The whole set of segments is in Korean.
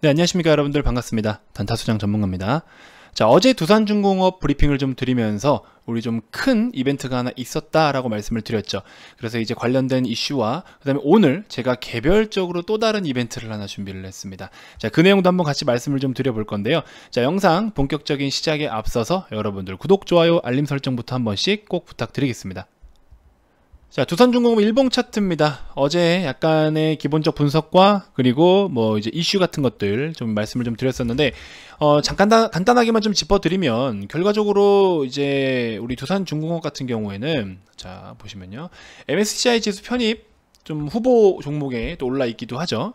네, 안녕하십니까 여러분들 반갑습니다. 단타수장 전문가입니다. 자, 어제 두산중공업 브리핑을 좀 드리면서 우리 좀 큰 이벤트가 하나 있었다라고 말씀을 드렸죠. 그래서 이제 관련된 이슈와 그다음에 오늘 제가 개별적으로 또 다른 이벤트를 하나 준비를 했습니다. 자, 그 내용도 한번 같이 말씀을 좀 드려볼 건데요. 자, 영상 본격적인 시작에 앞서서 여러분들 구독, 좋아요, 알림 설정부터 한 번씩 꼭 부탁드리겠습니다. 자, 두산중공업 일봉 차트입니다. 어제 약간의 기본적 분석과 그리고 뭐 이제 이슈 같은 것들 좀 말씀을 좀 드렸었는데 어, 잠깐 다, 간단하게만 좀 짚어드리면 결과적으로 이제 우리 두산중공업 같은 경우에는 자 보시면요 MSCI 지수 편입 좀 후보 종목에 또 올라 있기도 하죠.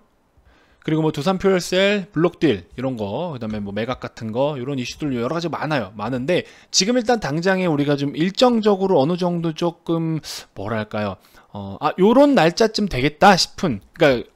그리고 뭐 두산 표열셀 블록딜 이런 거, 그다음에 뭐 매각 같은 거 이런 이슈들 여러 가지 많아요. 많은데 지금 일단 당장에 우리가 좀 일정적으로 어느 정도 조금 뭐랄까요? 어, 아, 요런 날짜쯤 되겠다 싶은, 그러니까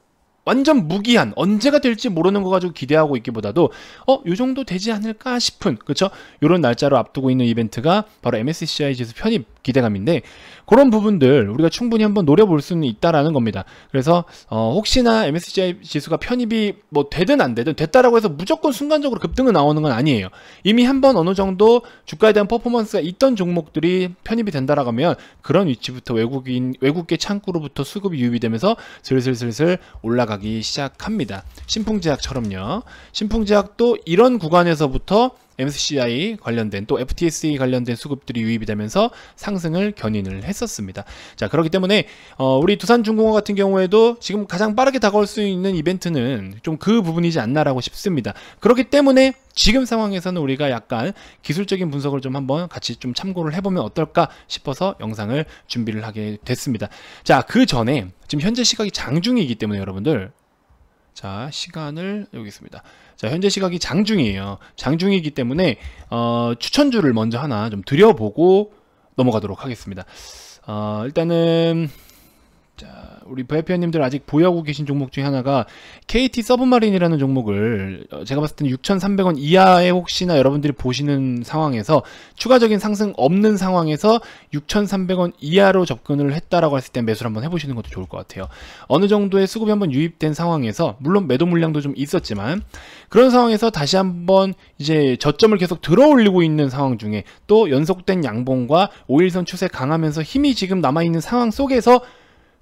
완전 무기한 언제가 될지 모르는 거 가지고 기대하고 있기보다도 어 요 정도 되지 않을까 싶은 그렇죠 요런 날짜로 앞두고 있는 이벤트가 바로 MSCI 지수 편입 기대감인데 그런 부분들 우리가 충분히 한번 노려볼 수는 있다라는 겁니다 그래서 어, 혹시나 MSCI 지수가 편입이 뭐 되든 안 되든 됐다라고 해서 무조건 순간적으로 급등은 나오는 건 아니에요 이미 한번 어느 정도 주가에 대한 퍼포먼스가 있던 종목들이 편입이 된다라고 하면 그런 위치부터 외국인 외국계 창구로부터 수급이 유입이 되면서 슬슬슬슬 올라가 올라가기 시작합니다. 신풍지약처럼요신풍지약도 이런 구간에서부터 MSCI 관련된 또 FTSE 관련된 수급들이 유입이 되면서 상승을 견인을 했었습니다. 자 그렇기 때문에 어, 우리 두산중공업 같은 경우에도 지금 가장 빠르게 다가올 수 있는 이벤트는 좀 그 부분이지 않나라고 싶습니다. 그렇기 때문에 지금 상황에서는 우리가 약간 기술적인 분석을 좀 한번 같이 좀 참고를 해보면 어떨까 싶어서 영상을 준비를 하게 됐습니다. 자그 전에 지금 현재 시각이 장중이기 때문에 여러분들 자 시간을 여기 있습니다 자 현재 시각이 장중이에요 장중이기 때문에 어, 추천주를 먼저 하나 좀 드려보고 넘어가도록 하겠습니다 어, 일단은 자, 우리 부회피아님들 아직 보유하고 계신 종목 중에 하나가 KT 서브마린이라는 종목을 어, 제가 봤을 때는 6,300원 이하에 혹시나 여러분들이 보시는 상황에서 추가적인 상승 없는 상황에서 6,300원 이하로 접근을 했다라고 했을 때 매수를 한번 해보시는 것도 좋을 것 같아요. 어느 정도의 수급이 한번 유입된 상황에서 물론 매도 물량도 좀 있었지만 그런 상황에서 다시 한번 이제 저점을 계속 들어올리고 있는 상황 중에 또 연속된 양봉과 5일선 추세 강하면서 힘이 지금 남아있는 상황 속에서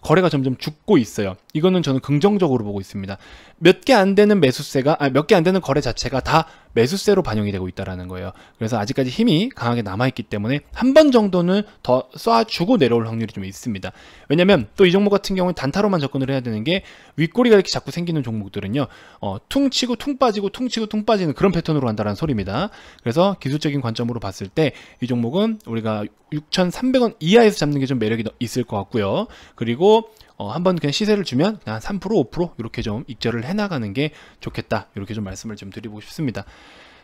거래가 점점 죽고 있어요. 이거는 저는 긍정적으로 보고 있습니다. 몇 개 안 되는 매수세가 아, 몇개 안 되는 거래 자체가 다 매수세로 반영이 되고 있다라는 거예요. 그래서 아직까지 힘이 강하게 남아있기 때문에 한 번 정도는 더 쏴주고 내려올 확률이 좀 있습니다. 왜냐면 또 이 종목 같은 경우는 단타로만 접근을 해야 되는 게 윗꼬리가 이렇게 자꾸 생기는 종목들은요. 어, 퉁 치고 퉁 빠지고 퉁 치고 퉁 빠지는 그런 패턴으로 간다는 소리입니다. 그래서 기술적인 관점으로 봤을 때 이 종목은 우리가 6,300원 이하에서 잡는 게 좀 매력이 있을 것 같고요. 그리고 어, 한번 그냥 시세를 주면 한 3%, 5% 이렇게 좀 익절을 해나가는 게 좋겠다. 이렇게 좀 말씀을 좀 드리고 싶습니다.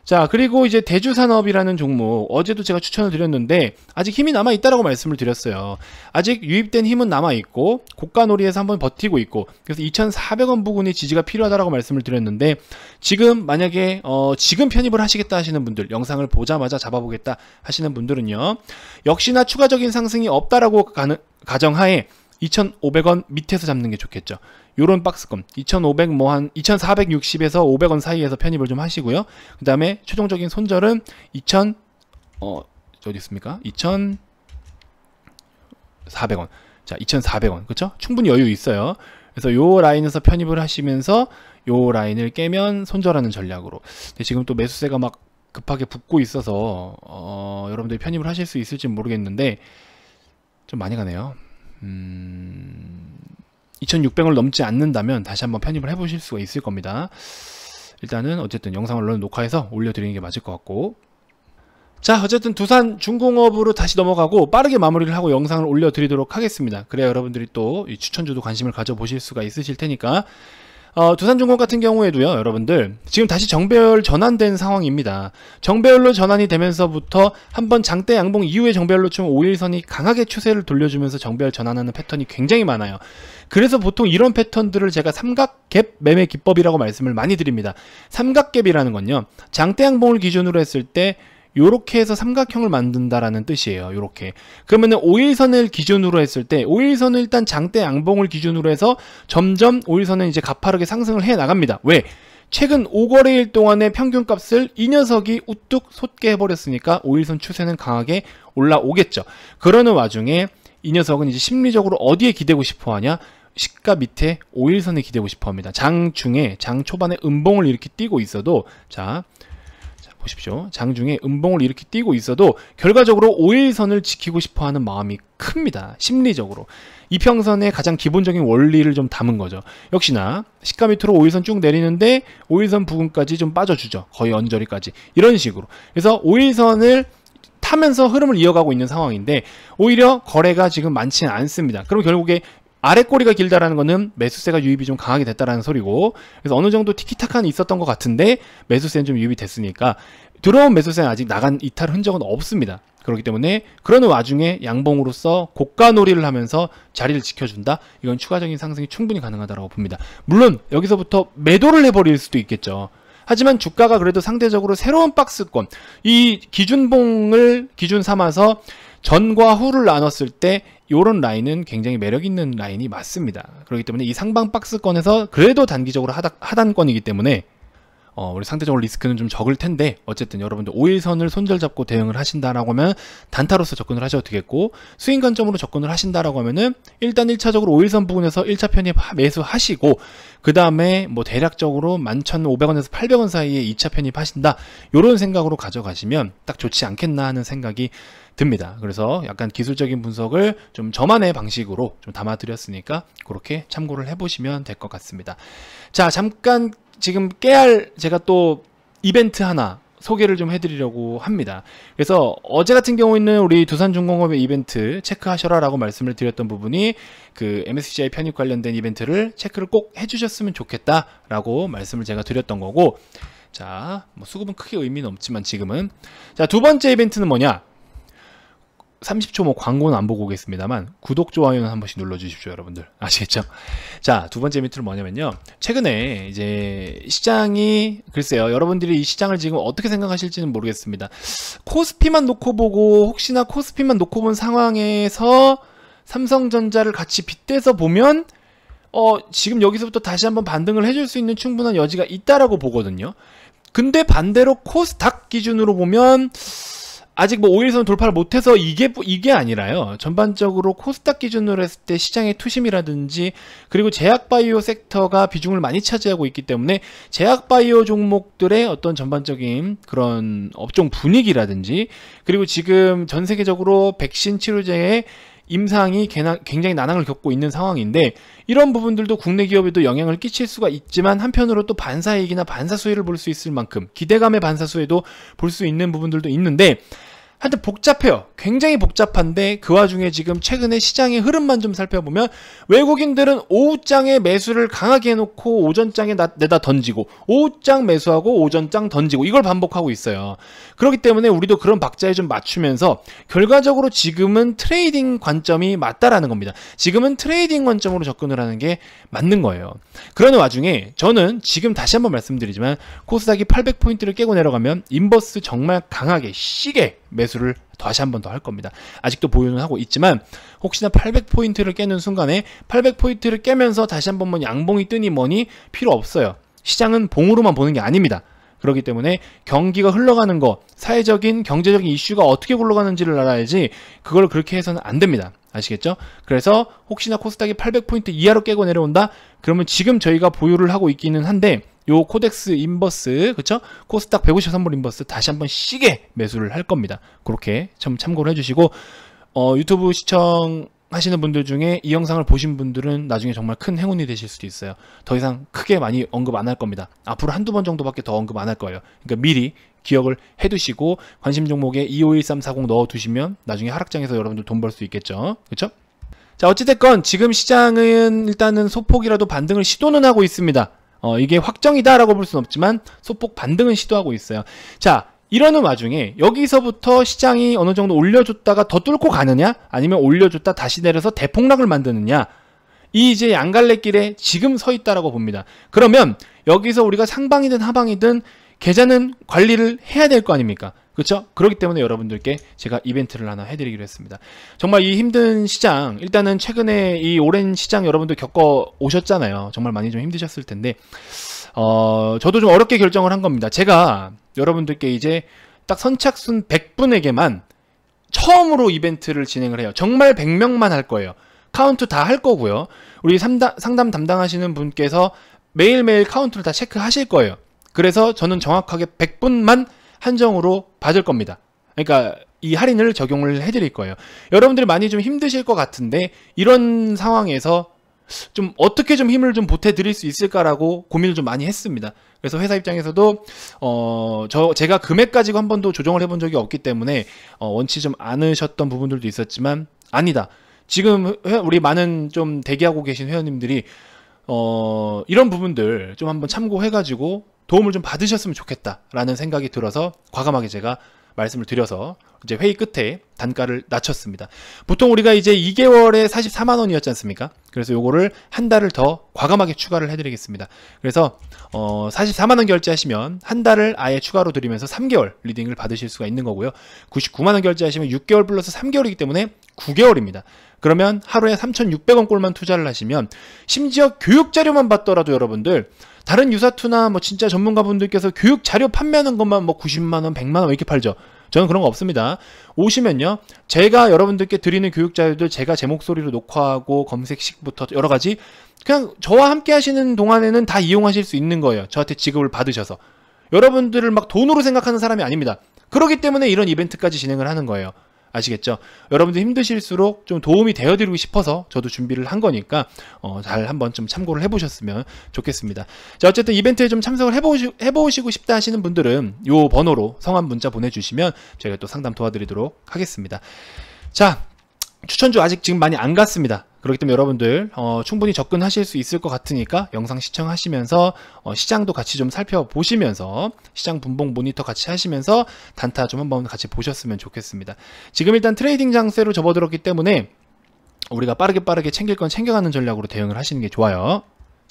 자, 그리고 이제 대주산업이라는 종목, 어제도 제가 추천을 드렸는데, 아직 힘이 남아있다라고 말씀을 드렸어요. 아직 유입된 힘은 남아있고, 고가놀이에서 한번 버티고 있고, 그래서 2,400원 부근이 지지가 필요하다라고 말씀을 드렸는데, 지금 만약에, 어, 지금 편입을 하시겠다 하시는 분들, 영상을 보자마자 잡아보겠다 하시는 분들은요, 역시나 추가적인 상승이 없다라고 가는, 가정하에 2,500원 밑에서 잡는 게 좋겠죠. 요런 박스권 2,500뭐 한 2,460에서 500원 사이에서 편입을 좀 하시고요. 그 다음에 최종적인 손절은 2,000 어, 어디 있습니까? 2,400원. 자, 2,400원. 그쵸 충분히 여유 있어요. 그래서 요 라인에서 편입을 하시면서 요 라인을 깨면 손절하는 전략으로. 근데 지금 또 매수세가 막 급하게 붙고 있어서 어, 여러분들이 편입을 하실 수 있을지 모르겠는데 좀 많이 가네요. 음, 2600을 넘지 않는다면 다시 한번 편입을 해보실 수가 있을 겁니다. 일단은 어쨌든 영상을 얼른 녹화해서 올려드리는 게 맞을 것 같고 자 어쨌든 두산 중공업으로 다시 넘어가고 빠르게 마무리를 하고 영상을 올려드리도록 하겠습니다. 그래야 여러분들이 또 추천주도 관심을 가져보실 수가 있으실 테니까 어, 두산중공 같은 경우에도요, 여러분들. 지금 다시 정배열 전환된 상황입니다. 정배열로 전환이 되면서부터 한번 장대 양봉 이후에 정배열로 좀 5일선이 강하게 추세를 돌려주면서 정배열 전환하는 패턴이 굉장히 많아요. 그래서 보통 이런 패턴들을 제가 삼각갭 매매 기법이라고 말씀을 많이 드립니다. 삼각갭이라는 건요. 장대 양봉을 기준으로 했을 때 요렇게 해서 삼각형을 만든다라는 뜻이에요. 요렇게. 그러면은 5일선을 기준으로 했을 때 5일선을 일단 장대 양봉을 기준으로 해서 점점 5일선은 이제 가파르게 상승을 해 나갑니다. 왜? 최근 5거래일 동안의 평균값을 이 녀석이 우뚝 솟게 해버렸으니까 5일선 추세는 강하게 올라오겠죠. 그러는 와중에 이 녀석은 이제 심리적으로 어디에 기대고 싶어 하냐? 시가 밑에 5일선에 기대고 싶어 합니다. 장 중에, 장 초반에 음봉을 이렇게 띄고 있어도, 자, 보십시오. 장중에 음봉을 이렇게 띄고 있어도 결과적으로 5일선을 지키고 싶어 하는 마음이 큽니다. 심리적으로. 이평선의 가장 기본적인 원리를 좀 담은 거죠. 역시나 시가 밑으로 5일선 쭉 내리는데 5일선 부근까지 좀 빠져주죠. 거의 언저리까지. 이런 식으로. 그래서 5일선을 타면서 흐름을 이어가고 있는 상황인데 오히려 거래가 지금 많지는 않습니다. 그럼 결국에 아래 꼬리가 길다라는 거는 매수세가 유입이 좀 강하게 됐다라는 소리고 그래서 어느 정도 티키타카는 있었던 것 같은데 매수세는 좀 유입이 됐으니까 들어온 매수세는 아직 나간 이탈 흔적은 없습니다. 그렇기 때문에 그런 와중에 양봉으로서 고가 놀이를 하면서 자리를 지켜준다? 이건 추가적인 상승이 충분히 가능하다고 봅니다. 물론 여기서부터 매도를 해버릴 수도 있겠죠. 하지만 주가가 그래도 상대적으로 새로운 박스권, 이 기준봉을 기준 삼아서 전과 후를 나눴을 때 요런 라인은 굉장히 매력 있는 라인이 맞습니다. 그렇기 때문에 이 상방 박스권에서 그래도 단기적으로 하단, 하단권이기 때문에 어, 우리 상대적으로 리스크는 좀 적을 텐데 어쨌든 여러분들 5일선을 손절잡고 대응을 하신다라고 하면 단타로서 접근을 하셔도 되겠고 스윙 관점으로 접근을 하신다라고 하면은 일단 1차적으로 5일선 부분에서 1차 편입 매수하시고 그 다음에 뭐 대략적으로 11,500원에서 800원 사이에 2차 편입하신다 이런 생각으로 가져가시면 딱 좋지 않겠나 하는 생각이 듭니다. 그래서 약간 기술적인 분석을 좀 저만의 방식으로 좀 담아드렸으니까 그렇게 참고를 해보시면 될 것 같습니다. 자 잠깐 지금 깨알 제가 또 이벤트 하나 소개를 좀 해드리려고 합니다. 그래서 어제 같은 경우에는 우리 두산중공업의 이벤트 체크하셔라 라고 말씀을 드렸던 부분이 그 MSCI 편입 관련된 이벤트를 체크를 꼭 해주셨으면 좋겠다 라고 말씀을 제가 드렸던 거고 자, 뭐 수급은 크게 의미는 없지만 지금은 자, 두 번째 이벤트는 뭐냐? 30초 뭐 광고는 안 보고 오겠습니다만 구독 좋아요는 한 번씩 눌러 주십시오 여러분들 아시겠죠? 자 두 번째 밑으로 뭐냐면요 최근에 이제 시장이 글쎄요 여러분들이 이 시장을 지금 어떻게 생각하실지는 모르겠습니다 코스피만 놓고 보고 혹시나 코스피만 놓고 본 상황에서 삼성전자를 같이 빗대서 보면 어 지금 여기서부터 다시 한번 반등을 해줄 수 있는 충분한 여지가 있다라고 보거든요 근데 반대로 코스닥 기준으로 보면 아직 뭐 5일선 돌파를 못해서 이게 이게 아니라요. 전반적으로 코스닥 기준으로 했을 때 시장의 투심이라든지 그리고 제약바이오 섹터가 비중을 많이 차지하고 있기 때문에 제약바이오 종목들의 어떤 전반적인 그런 업종 분위기라든지 그리고 지금 전 세계적으로 백신 치료제의 임상이 굉장히 난항을 겪고 있는 상황인데 이런 부분들도 국내 기업에도 영향을 끼칠 수가 있지만 한편으로 또 반사이익이나 반사수혜를 볼 수 있을 만큼 기대감의 반사수혜도 볼 수 있는 부분들도 있는데 하여튼 복잡해요. 굉장히 복잡한데 그 와중에 지금 최근에 시장의 흐름만 좀 살펴보면 외국인들은 오후장에 매수를 강하게 해놓고 오전장에 내다 던지고 오후장 매수하고 오전장 던지고 이걸 반복하고 있어요. 그렇기 때문에 우리도 그런 박자에 좀 맞추면서 결과적으로 지금은 트레이딩 관점이 맞다라는 겁니다. 지금은 트레이딩 관점으로 접근을 하는 게 맞는 거예요. 그러는 와중에 저는 지금 다시 한번 말씀드리지만 코스닥이 800포인트를 깨고 내려가면 인버스 정말 강하게 시계 매수 매수를 다시 한번 더 할 겁니다. 아직도 보유는 하고 있지만 혹시나 800포인트를 깨는 순간에 800포인트를 깨면서 다시 한 번만 양봉이 뜨니 뭐니 필요 없어요. 시장은 봉으로만 보는 게 아닙니다. 그렇기 때문에 경기가 흘러가는 거, 사회적인 경제적인 이슈가 어떻게 굴러가는지를 알아야지 그걸 그렇게 해서는 안 됩니다. 아시겠죠? 그래서 혹시나 코스닥이 800포인트 이하로 깨고 내려온다? 그러면 지금 저희가 보유를 하고 있기는 한데 요 코덱스 인버스 그쵸? 코스닥 150 선물 인버스 다시 한번 시계 매수를 할 겁니다. 그렇게 참 참고를 해주시고 어, 유튜브 시청 하시는 분들 중에 이 영상을 보신 분들은 나중에 정말 큰 행운이 되실 수도 있어요. 더 이상 크게 많이 언급 안 할 겁니다. 앞으로 한두 번 정도밖에 더 언급 안 할 거예요. 그러니까 미리 기억을 해두시고 관심 종목에 251340 넣어두시면 나중에 하락장에서 여러분들 돈 벌 수 있겠죠. 그렇죠? 자 어찌됐건 지금 시장은 일단은 소폭이라도 반등을 시도는 하고 있습니다. 어, 이게 확정이다라고 볼 수는 없지만 소폭 반등은 시도하고 있어요. 자 이러는 와중에 여기서부터 시장이 어느 정도 올려줬다가 더 뚫고 가느냐 아니면 올려줬다 다시 내려서 대폭락을 만드느냐 이 이제 양갈래길에 지금 서 있다라고 봅니다. 그러면 여기서 우리가 상방이든 하방이든 계좌는 관리를 해야 될 거 아닙니까? 그렇죠? 그렇기 때문에 여러분들께 제가 이벤트를 하나 해드리기로 했습니다. 정말 이 힘든 시장, 일단은 최근에 이 오랜 시장 여러분들 겪어 오셨잖아요. 정말 많이 좀 힘드셨을 텐데 어, 저도 좀 어렵게 결정을 한 겁니다. 제가 여러분들께 이제 딱 선착순 100분에게만 처음으로 이벤트를 진행을 해요. 정말 100명만 할 거예요. 카운트 다 할 거고요. 우리 상담, 상담 담당하시는 분께서 매일매일 카운트를 다 체크하실 거예요. 그래서 저는 정확하게 100분만 한정으로 받을 겁니다. 그러니까 이 할인을 적용을 해드릴 거예요. 여러분들이 많이 좀 힘드실 것 같은데 이런 상황에서 좀 어떻게 좀 힘을 좀 보태 드릴 수 있을까라고 고민을 좀 많이 했습니다. 그래서 회사 입장에서도 어저 제가 금액 가지고 한 번도 조정을 해본 적이 없기 때문에 어 원치 좀 않으셨던 부분들도 있었지만 아니다. 지금 회, 우리 많은 좀 대기하고 계신 회원님들이 어 이런 부분들 좀 한번 참고해가지고 도움을 좀 받으셨으면 좋겠다라는 생각이 들어서 과감하게 제가 말씀을 드려서 이제 회의 끝에 단가를 낮췄습니다. 보통 우리가 이제 2개월에 44만 원이었지 않습니까? 그래서 요거를 한 달을 더 과감하게 추가를 해드리겠습니다. 그래서 어 44만원 결제하시면 한 달을 아예 추가로 드리면서 3개월 리딩을 받으실 수가 있는 거고요. 99만원 결제하시면 6개월 플러스 3개월이기 때문에 9개월입니다. 그러면 하루에 3,600원 꼴만 투자를 하시면 심지어 교육 자료만 받더라도 여러분들 다른 유사투나 뭐 진짜 전문가분들께서 교육 자료 판매하는 것만 뭐 90만원, 100만원 뭐 이렇게 팔죠. 저는 그런 거 없습니다. 오시면요. 제가 여러분들께 드리는 교육 자료들 제가 제 목소리로 녹화하고 검색식부터 여러 가지 그냥 저와 함께 하시는 동안에는 다 이용하실 수 있는 거예요. 저한테 지급을 받으셔서. 여러분들을 막 돈으로 생각하는 사람이 아닙니다. 그러기 때문에 이런 이벤트까지 진행을 하는 거예요. 아시겠죠? 여러분들 힘드실수록 좀 도움이 되어드리고 싶어서 저도 준비를 한 거니까 어, 잘 한번 좀 참고를 해보셨으면 좋겠습니다. 자 어쨌든 이벤트에 좀 참석을 해보시, 해보시고 싶다 하시는 분들은 요 번호로 성함 문자 보내주시면 저희가 또 상담 도와드리도록 하겠습니다. 자 추천주 아직 지금 많이 안 갔습니다. 그렇기 때문에 여러분들 어, 충분히 접근하실 수 있을 것 같으니까 영상 시청하시면서 어, 시장도 같이 좀 살펴보시면서 시장 분봉 모니터 같이 하시면서 단타 좀 한번 같이 보셨으면 좋겠습니다. 지금 일단 트레이딩 장세로 접어들었기 때문에 우리가 빠르게 빠르게 챙길 건 챙겨가는 전략으로 대응을 하시는 게 좋아요.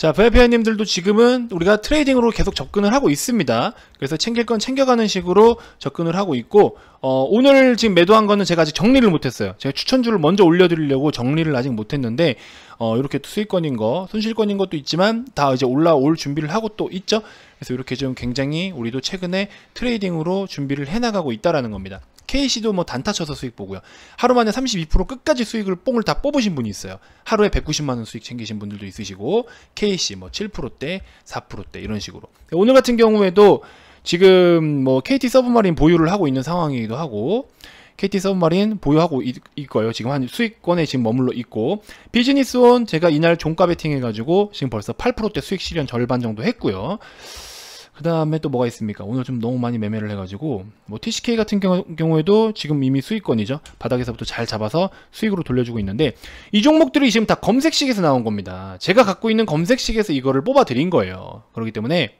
자, 베페님들도 지금은 우리가 트레이딩으로 계속 접근을 하고 있습니다. 그래서 챙길 건 챙겨가는 식으로 접근을 하고 있고 어, 오늘 지금 매도한 거는 제가 아직 정리를 못했어요. 제가 추천주를 먼저 올려드리려고 정리를 아직 못했는데 어, 이렇게 수익권인 거, 손실권인 것도 있지만 다 이제 올라올 준비를 하고 또 있죠. 그래서 이렇게 지금 굉장히 우리도 최근에 트레이딩으로 준비를 해나가고 있다라는 겁니다. KC도 뭐 단타 쳐서 수익 보고요. 하루 만에 32% 끝까지 수익을 뽕을 다 뽑으신 분이 있어요. 하루에 190만 원 수익 챙기신 분들도 있으시고 KC 뭐 7%대, 4%대 이런 식으로. 오늘 같은 경우에도 지금 뭐 KT 서브마린 보유를 하고 있는 상황이기도 하고 KT 서브마린 보유하고 있, 고요 지금 한 수익권에 지금 머물러 있고 비즈니스원 제가 이날 종가 베팅해가지고 지금 벌써 8%대 수익 실현 절반 정도 했고요. 그 다음에 또 뭐가 있습니까? 오늘 좀 너무 많이 매매를 해가지고 뭐 TCK 같은 경우, 에도 지금 이미 수익권이죠. 바닥에서부터 잘 잡아서 수익으로 돌려주고 있는데 이 종목들이 지금 다 검색식에서 나온 겁니다. 제가 갖고 있는 검색식에서 이거를 뽑아드린 거예요. 그렇기 때문에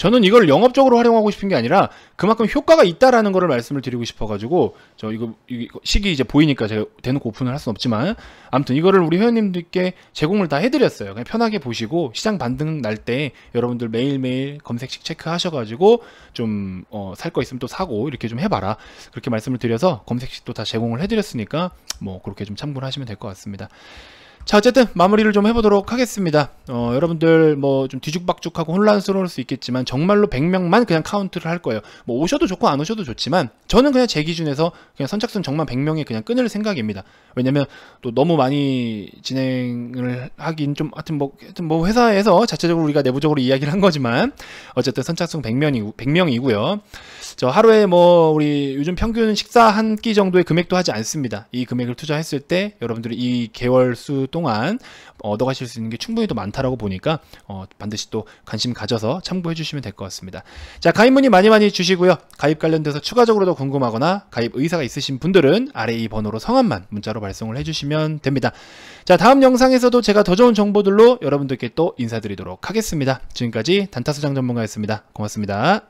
저는 이걸 영업적으로 활용하고 싶은 게 아니라 그만큼 효과가 있다라는 거를 말씀을 드리고 싶어가지고 저 이거, 이거 시기 이제 보이니까 제가 대놓고 오픈을 할 수는 없지만 아무튼 이거를 우리 회원님들께 제공을 다 해드렸어요. 그냥 편하게 보시고 시장 반등 날 때 여러분들 매일매일 검색식 체크하셔가지고 좀어살 거 있으면 또 사고 이렇게 좀 해봐라 그렇게 말씀을 드려서 검색식도 다 제공을 해드렸으니까 뭐 그렇게 좀 참고를 하시면 될 것 같습니다. 자 어쨌든 마무리를 좀 해보도록 하겠습니다 어, 여러분들 뭐 좀 뒤죽박죽하고 혼란스러울 수 있겠지만 정말로 100명만 그냥 카운트를 할 거예요 뭐 오셔도 좋고 안 오셔도 좋지만 저는 그냥 제 기준에서 그냥 선착순 정말 100명이 그냥 끊을 생각입니다 왜냐면 또 너무 많이 진행을 하긴 좀 하여튼 뭐 하여튼 뭐 회사에서 자체적으로 우리가 내부적으로 이야기를 한 거지만 어쨌든 선착순 100명이 100명이고요 저 하루에 뭐 우리 요즘 평균 식사 한 끼 정도의 금액도 하지 않습니다 이 금액을 투자했을 때 여러분들이 이 개월 수 동안 어, 얻어가실 수 있는 게 충분히 더 많다라고 보니까 어, 반드시 또 관심 가져서 참고해 주시면 될 것 같습니다. 자 가입 문의 많이 많이 주시고요. 가입 관련돼서 추가적으로 더 궁금하거나 가입 의사가 있으신 분들은 아래 이 번호로 성함만 문자로 발송을 해주시면 됩니다. 자 다음 영상에서도 제가 더 좋은 정보들로 여러분들께 또 인사드리도록 하겠습니다. 지금까지 단타수장 전문가였습니다. 고맙습니다.